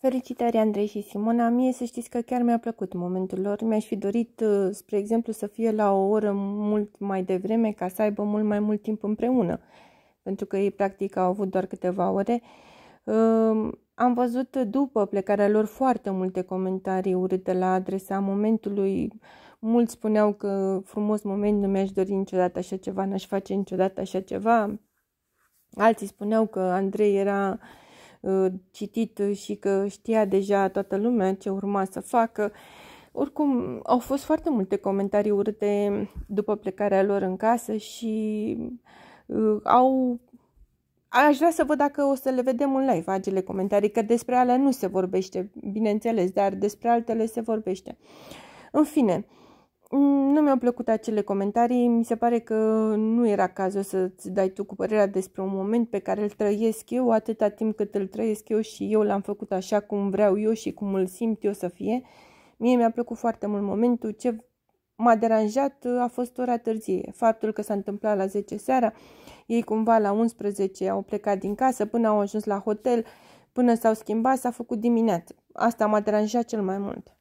Felicitări, Andrei și Simona. Mie să știți că chiar mi-a plăcut momentul lor. Mi-aș fi dorit, uh, spre exemplu, să fie la o oră mult mai devreme ca să aibă mult mai mult timp împreună, pentru că ei practic au avut doar câteva ore. Uh, am văzut după plecarea lor foarte multe comentarii urâte la adresa momentului. Mulți spuneau că frumos moment, nu mi-aș dori niciodată așa ceva, n-aș face niciodată așa ceva. Alții spuneau că Andrei era uh, Uh, citit și că știa deja toată lumea ce urma să facă. Oricum, au fost foarte multe comentarii urâte după plecarea lor în casă și uh, au Aș vrea să văd dacă o să le vedem în live acele comentarii, că despre alea nu se vorbește, bineînțeles, dar despre altele se vorbește. În fine, uh, Mm, nu mi-au plăcut acele comentarii, mi se pare că nu era cazul să-ți dai tu cu părerea despre un moment pe care îl trăiesc eu, atâta timp cât îl trăiesc eu și eu l-am făcut așa cum vreau eu și cum îl simt eu să fie. Mie mi-a plăcut foarte mult momentul, ce m-a deranjat a fost ora târzie. Faptul că s-a întâmplat la 10 seara, ei cumva la 11 au plecat din casă până au ajuns la hotel, până s-au schimbat, s-a făcut dimineață. Asta m-a deranjat cel mai mult.